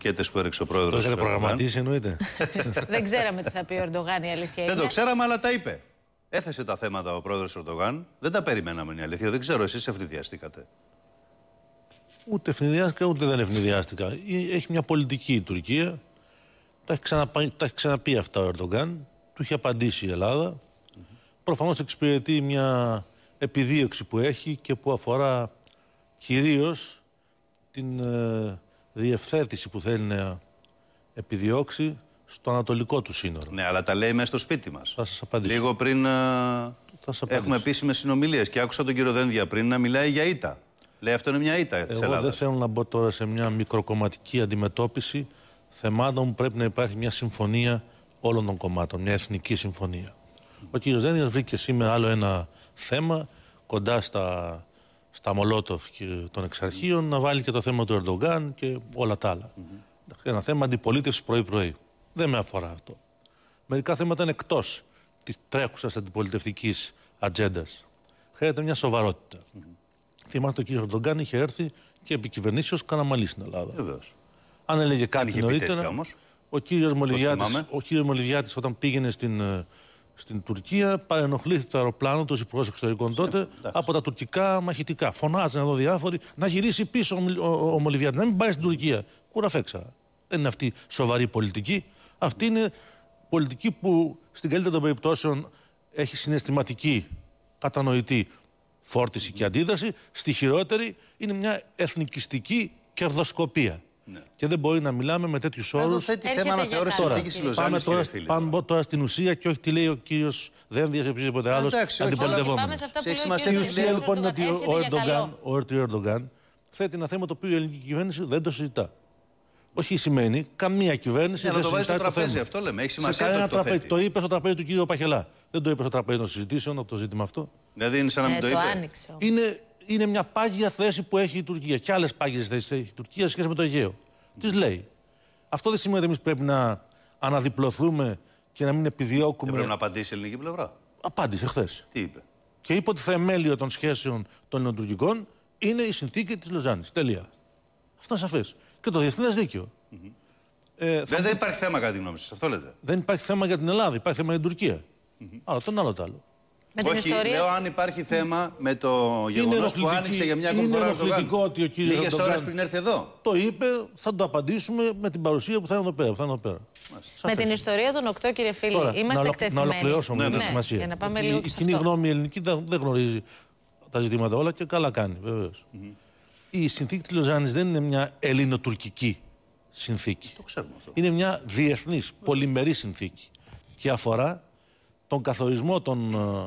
και που έριξε ο πρόεδρος. Το είχατε προγραμματίσει, εννοείται. Δεν ξέραμε τι θα πει ο Ερντογάν, η αλήθεια. Δεν το ξέραμε, αλλά τα είπε. Έθεσε τα θέματα ο πρόεδρος Ερντογάν. Δεν τα περιμέναμε, η αλήθεια. Δεν ξέρω, εσείς ευνηδιαστήκατε. Ούτε ευνηδιάστηκα, ούτε δεν ευνηδιάστηκα. Έχει μια πολιτική η Τουρκία. Τα έχει, τα ξαναπεί αυτά ο Ερντογάν. Του έχει απαντήσει η Ελλάδα. Mm Προφανώς εξυπηρετεί μια επιδίωξη που έχει και που αφορά κυρίως την ε, διευθέτηση που θέλει να επιδιώξει στο ανατολικό του σύνορο. Ναι, αλλά τα λέει μέσα στο σπίτι μας. Θα σας απαντήσω. Λίγο πριν ε, θα σας έχουμε επίσημες συνομιλίες και άκουσα τον κύριο Δένδια πριν να μιλάει για ήττα. Λέει αυτό είναι μια ήττα της Ελλάδα. Εγώ δεν θέλω να μπω τώρα σε μια μικροκομματική αντιμετώπιση θεμάτων που πρέπει να υπάρχει μια συμφωνία όλων των κομμάτων, μια εθνική συμφωνία. Ο κύριος Δένδιας βρήκε σήμερα άλλο ένα θέμα κοντά στα τα Μολότοφ και των εξαρχείων, να βάλει και το θέμα του Ερντογκάν και όλα τα αλλα Ένα θέμα αντιπολίτευσης πρωί-πρωί. Δεν με αφορά αυτό. Μερικά θέματα είναι εκτός της τρέχουσας αντιπολιτευτικής ατζέντας. Χρειάζεται μια σοβαρότητα. Mm-hmm. ο κ. Ερντογκάν είχε έρθει και επί κυβερνήσεως Καναμαλή στην Ελλάδα. Βεβαίως. Αν έλεγε κάτι νωρίτερα. όμως. Ο κ. Μολυβιάτη όταν πήγαινε στην ε, στην Τουρκία. Παρενοχλήθηκε το αεροπλάνο του Υπουργού Εξωτερικών τότε από τα τουρκικά μαχητικά. Φωνάζαν εδώ διάφοροι να γυρίσει πίσω ο, ο, ο Μολυβιάτη, να μην πάει στην Τουρκία. Κουραφέξα. Δεν είναι αυτή σοβαρή πολιτική. Αυτή είναι πολιτική που στην καλύτερη των περιπτώσεων έχει συναισθηματική, κατανοητή φόρτιση και αντίδραση. Στη χειρότερη είναι μια εθνικιστική κερδοσκοπία. Ναι. Και δεν μπορεί να μιλάμε με τέτοιους όρους. θέτει θέμα να Πάμε, τώρα, πάμε τώρα ναι. στην ουσία και όχι τι λέει ο κύριος Δένδια ή οποιοδήποτε άλλο αντιπολιτευόμενο. Η ουσία λοιπόν είναι ότι ο Ερντογκάν θέτει ένα θέμα το οποίο η ελληνική κυβέρνηση δεν το συζητά. Όχι σημαίνει καμία κυβέρνηση δεν το, το τραπέζι, αυτό λέμε. Έχει σημασία το, τραπέζι. το είπε στο τραπέζι του κύριου Παχελά. Δεν το είπε στο τραπέζι των συζητήσεων από το ζήτημα αυτό. Δηλαδή είναι σαν να ε, μην το, είπε. είναι, είναι μια πάγια θέση που έχει η Τουρκία. Και άλλες πάγιες θέσεις έχει η Τουρκία σχέση με το Αιγαίο της λέει. Αυτό δεν σημαίνει ότι εμείς πρέπει να αναδιπλωθούμε και να μην επιδιώκουμε. Δεν πρέπει να απαντήσει η ελληνική πλευρά. Απάντησε χθες. Τι είπε. Και είπε ότι θεμέλιο των σχέσεων των ελληνοτουρκικών είναι η συνθήκη της Λοζάνης. Τελεία. Αυτό είναι σαφές. Και το διεθνές δίκαιο. ε, δεν, υπάρχει θέμα κατά τη γνώμη σας, αυτό λέτε. Δεν υπάρχει θέμα για την Ελλάδα, υπάρχει θέμα για την Τουρκία. Mm -hmm. τον άλλο το άλλο. Με την Όχι, ιστορία. λέω αν υπάρχει θέμα με το γεγονός που άνοιξε για μια κομμάτια. Είναι ενοχλητικό ότι ο κύριος Λίγες ώρες πριν έρθει εδώ. Το είπε, θα το απαντήσουμε με την παρουσία που θα είναι εδώ πέρα. Θα είναι εδώ πέρα. Με την ιστορία των οκτώ κύριε Φίλη, Τώρα, είμαστε εκτεθειμένοι. Να ολοκληρώσω ναι, ναι, ναι, σημασία. να πάμε η κοινή γνώμη ελληνική δεν γνωρίζει τα ζητήματα όλα και καλά κάνει, βεβαίως. Mm -hmm. Η συνθήκη της Λοζάνης δεν είναι μια ελληνοτουρκική συνθήκη. Το ξέρουμε αυτό. Είναι μια διεθνής, πολυμερή συνθήκη. Και αφορά τον καθορισμό τον ε,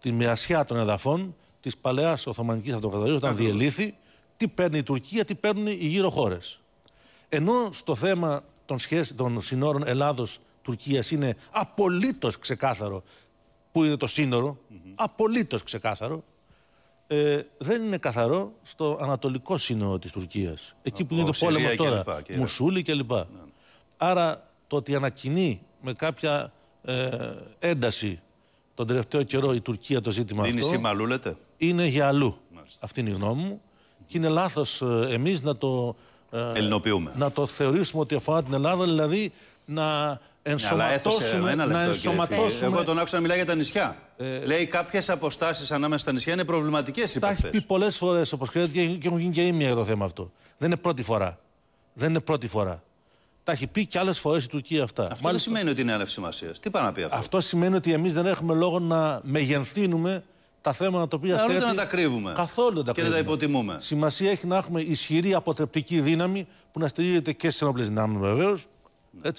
τη μοιρασιά των εδαφών της παλαιάς Οθωμανικής Αυτοκρατορίας, όταν διελύθη, τι παίρνει η Τουρκία, τι παίρνουν οι γύρω χώρες. Ενώ στο θέμα των, σχέσεων, των συνόρων Ελλάδο-Τουρκία είναι απολύτως ξεκάθαρο που είναι το σύνορο, απολύτως ξεκάθαρο, ε, δεν είναι καθαρό στο ανατολικό σύνορο της Τουρκίας. Εκεί που είναι το πόλεμο τώρα. Και και Μουσούλη κλπ. Ναι. Άρα το ότι ανακοινεί με κάποια ε, ένταση τον τελευταίο καιρό η Τουρκία το ζήτημα Δίνει αυτό. σήμα Είναι για αλλού. Αυτή είναι η γνώμη μου. Και είναι λάθος ε, εμείς να το. Ε, να το θεωρήσουμε ότι αφορά την Ελλάδα, δηλαδή να ναι, ενσωματώσουμε. Ναι, να ενσωματώσουμε... Εγώ τον άκουσα να μιλάει για τα νησιά. Ε, Λέει κάποιες αποστάσεις ανάμεσα στα νησιά είναι προβληματικές. Τα έχει πει πολλές φορές, όπως ξέρετε, και έχουν γίνει και ήμια για το θέμα αυτό. Δεν είναι πρώτη φορά. Δεν είναι πρώτη φορά. Τα έχει πει και άλλες φορές η Τουρκία αυτά. Αυτό Μάλιστα... δεν σημαίνει ότι είναι άνευ σημασίας. Τι πάει να πει αυτό. Αυτό σημαίνει ότι εμείς δεν έχουμε λόγο να μεγενθύνουμε τα θέματα τα οποία ναι, θέλουμε. δεν τα κρύβουμε. Καθόλου τα κρύβουμε. Και να τα υποτιμούμε. Σημασία έχει να έχουμε ισχυρή αποτρεπτική δύναμη που να στηρίζεται και στις ενόπλες δυνάμεις βεβαίως. Ναι.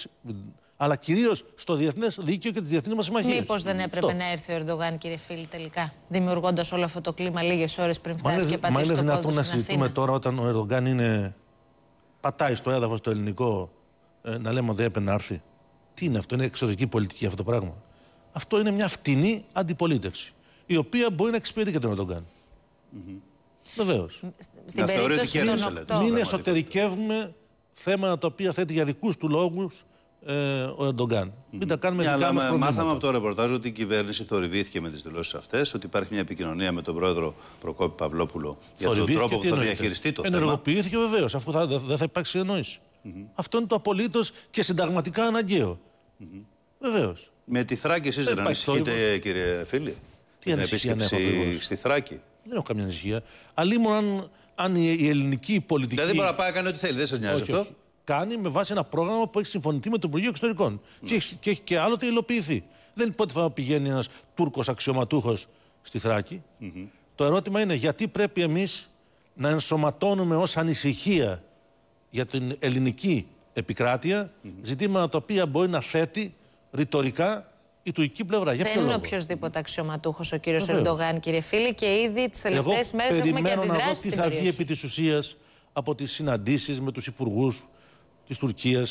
Αλλά κυρίως στο διεθνές δίκαιο και τη διεθνή μα συμμαχία. Μήπως δεν έπρεπε αυτό. να έρθει ο Ερντογάν, κύριε Φίλη, τελικά, δημιουργώντας όλο αυτό το κλίμα λίγες ώρες πριν φτάσει και πατήσει. Μα είναι δυνατόν να συζητούμε τώρα όταν ο Ερντογάν είναι. Πατάει στο έδαφος το ελληνικό ε, να λέμε ότι έπαιρνε να έρθει. Τι είναι αυτό, είναι εξωτερική πολιτική αυτό το πράγμα. Αυτό είναι μια φτηνή αντιπολίτευση, η οποία μπορεί να εξυπηρετεί και τον ερντογκαν mm Mm-hmm. Βεβαίως. Στην να περίπτωση των Μην εσωτερικεύουμε θέματα τα οποία θέτει για δικούς του λόγους ε, ο Ερντογκάν. Mm-hmm. Μην τα κάνουμε yeah, ναι, δικά μα. Μάθαμε από το ρεπορτάζ ότι η κυβέρνηση θορυβήθηκε με τις δηλώσεις αυτές, ότι υπάρχει μια επικοινωνία με τον πρόεδρο Προκόπη Παυλόπουλο για τον τρόπο που θα διαχειριστεί το θέμα. Ενεργοποιήθηκε βεβαίως, αφού δεν θα υπάρξει συνεννόηση. Mm-hmm. Αυτό είναι το απολύτως και συνταγματικά αναγκαίο. Mm-hmm. Βεβαίως. Με τη Θράκη, εσείς ε, δεν ανησυχείτε, κύριε Φίλη. Τι ανησυχία να έχω Στη Θράκη. Δεν έχω καμία ανησυχία. Αλλήμον αν, η ελληνική πολιτική. Δηλαδή μπορεί να πάει να κάνει ό,τι θέλει, δεν σας νοιάζει όχι, αυτό. Όχι. Κάνει με βάση ένα πρόγραμμα που έχει συμφωνηθεί με το Υπουργείο Εξωτερικών. Ναι. Και, έχει, και, άλλοτε υλοποιηθεί. Δεν είναι πότε θα πηγαίνει ένας Τούρκος αξιωματούχος στη θρακη mm-hmm. Το ερώτημα είναι γιατί πρέπει εμείς να ενσωματώνουμε ως ανησυχία για την ελληνική επικράτεια, mm-hmm. ζητήματα τα οποία μπορεί να θέτει ρητορικά η τουρκική πλευρά. δεν είναι οποιοδήποτε αξιωματούχος ο κύριος Ερντογάν, κύριε Φίλη, και ήδη τις τελευταίες μέρες έχουμε και αντιδράσει. Να δω τι θα βγει επί της ουσίας από τις συναντήσεις με τους υπουργούς της Τουρκίας.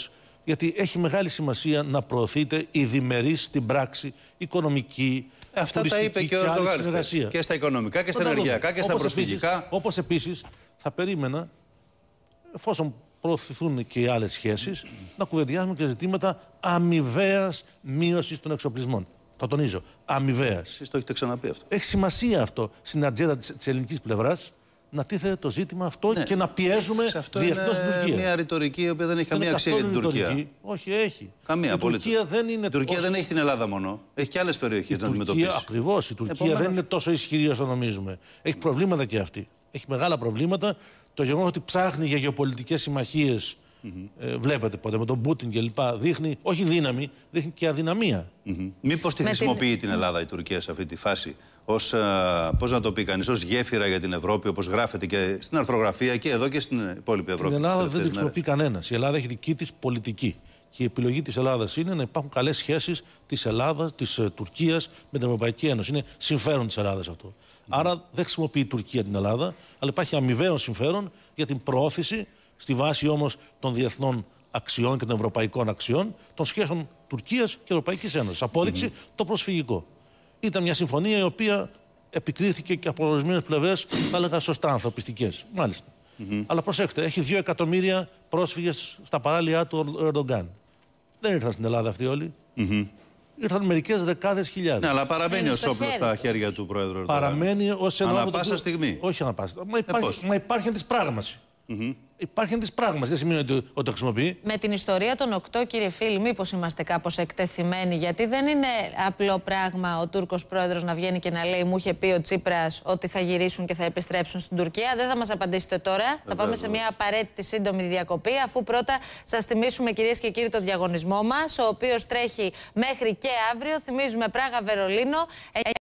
Γιατί έχει μεγάλη σημασία να προωθείτε η διμερή στην πράξη οικονομική, ε, Αυτά τα είπε και, Συνεργασία. Και στα οικονομικά και στα ενεργειακά και στα προσφυγικά. Όπως επίσης θα περίμενα, εφόσον προωθηθούν και οι άλλες σχέσεις, να κουβεντιάσουμε και ζητήματα αμοιβαίας μείωσης των εξοπλισμών. Το τονίζω. Αμοιβαίας. Εσείς το έχετε ξαναπεί αυτό. Έχει σημασία αυτό στην ατζέντα της ελληνικής πλευράς να τίθεται το ζήτημα αυτό ναι. και να πιέζουμε διεθνώ την Τουρκία. Είναι μια ρητορική η οποία δεν έχει καμία αξία για την Τουρκία. Όχι, έχει. Καμία η Τουρκία δεν είναι Η Τουρκία δεν έχει την Ελλάδα μόνο. Έχει και άλλες περιοχές να αντιμετωπίσει. Ακριβώς. Η Τουρκία δεν είναι τόσο ισχυρή όσο νομίζουμε. Έχει προβλήματα και αυτή έχει μεγάλα προβλήματα. Το γεγονός ότι ψάχνει για γεωπολιτικές συμμαχίες, ε, βλέπετε πότε με τον Πούτιν κλπ. δείχνει όχι δύναμη, δείχνει και αδυναμία. Mm -hmm. Μήπως τη χρησιμοποιεί την... Ελλάδα η Τουρκία σε αυτή τη φάση ως, ε, πώς να το πει κανείς, ως γέφυρα για την Ευρώπη, όπως γράφεται και στην αρθρογραφία και εδώ και στην υπόλοιπη Ευρώπη. Την Ελλάδα δεν τη χρησιμοποιεί κανένας. Η Ελλάδα έχει δική της πολιτική. Και η επιλογή της Ελλάδας είναι να υπάρχουν καλές σχέσεις της Ελλάδας, της ε, Τουρκίας με την Ευρωπαϊκή Ένωση. Είναι συμφέρον της Ελλάδας αυτό. Άρα δεν χρησιμοποιεί η Τουρκία την Ελλάδα, αλλά υπάρχει αμοιβαίο συμφέρον για την προώθηση στη βάση όμως των διεθνών αξιών και των ευρωπαϊκών αξιών των σχέσεων Τουρκίας και Ευρωπαϊκής Ένωσης. το προσφυγικό. Ήταν μια συμφωνία η οποία επικρίθηκε και από ορισμένες πλευρές, θα έλεγα σωστά, ανθρωπιστικές. Μάλιστα. Mm-hmm. Αλλά προσέξτε, έχει δύο εκατομμύρια πρόσφυγες στα παράλια του Ερντογκάν. Δεν ήρθαν στην Ελλάδα αυτοί όλοι. Mm-hmm. Ήρθαν μερικές δεκάδες χιλιάδες. Ναι, αλλά παραμένει ω όπλο στα χέρια του Πρόεδρου Ερντογκάν. Παραμένει ως ενόπλο. Ανά πάσα στιγμή. Όχι, ανά πάσα. Μα ε, υπάρχει, ε, μα υπάρχει αντισπράγμαση. Mm -hmm. Υπάρχει ένα πράγμα, δεν σημαίνει ότι, το χρησιμοποιεί. Με την ιστορία των 8, κύριε Φίλ, μήπως είμαστε κάπως εκτεθειμένοι, γιατί δεν είναι απλό πράγμα ο Τούρκος πρόεδρος να βγαίνει και να λέει: Μου είχε πει ο Τσίπρας ότι θα γυρίσουν και θα επιστρέψουν στην Τουρκία. Δεν θα μας απαντήσετε τώρα. θα πάμε σε μια απαραίτητη σύντομη διακοπή, αφού πρώτα σας θυμίσουμε, κυρίες και κύριοι, το διαγωνισμό μας, ο οποίος τρέχει μέχρι και αύριο. Θυμίζουμε Πράγα Βερολίνο.